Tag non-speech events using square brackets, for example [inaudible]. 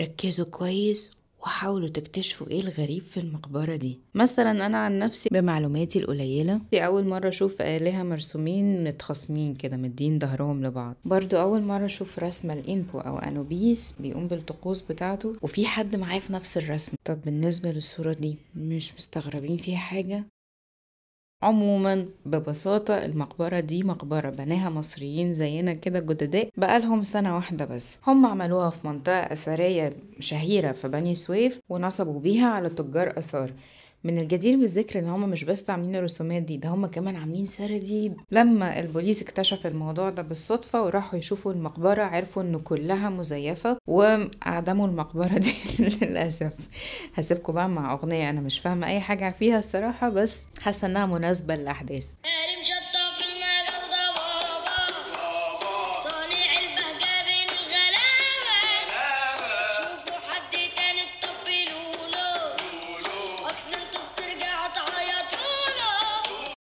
ركزوا كويس وحاولوا تكتشفوا ايه الغريب في المقبرة دي مثلا انا عن نفسي بمعلوماتي القليلة دي اول مرة اشوف آلهة مرسومين متخاصمين كده مدين ظهرهم لبعض برضو اول مرة اشوف رسمة الانبو او انوبيس بيقوم بالطقوس بتاعته وفي حد معاه في نفس الرسم طب بالنسبة للصورة دي مش مستغربين فيها حاجة عموما ببساطة المقبرة دي مقبرة بناها مصريين زينا كده جدداء بقالهم سنة واحدة بس هم عملوها في منطقة أثرية شهيرة في بني سويف ونصبوا بيها على تجار آثار من الجدير بالذكر ان هم مش بس عاملين الرسومات دي ده هم كمان عاملين سراديب لما البوليس اكتشف الموضوع ده بالصدفه وراحوا يشوفوا المقبره عرفوا ان كلها مزيفه واعدموا المقبره [laughs] دي للاسف هسيبكم بقى مع اغنيه انا مش فاهمه اي حاجه فيها الصراحه بس حاسه انها مناسبه للاحداث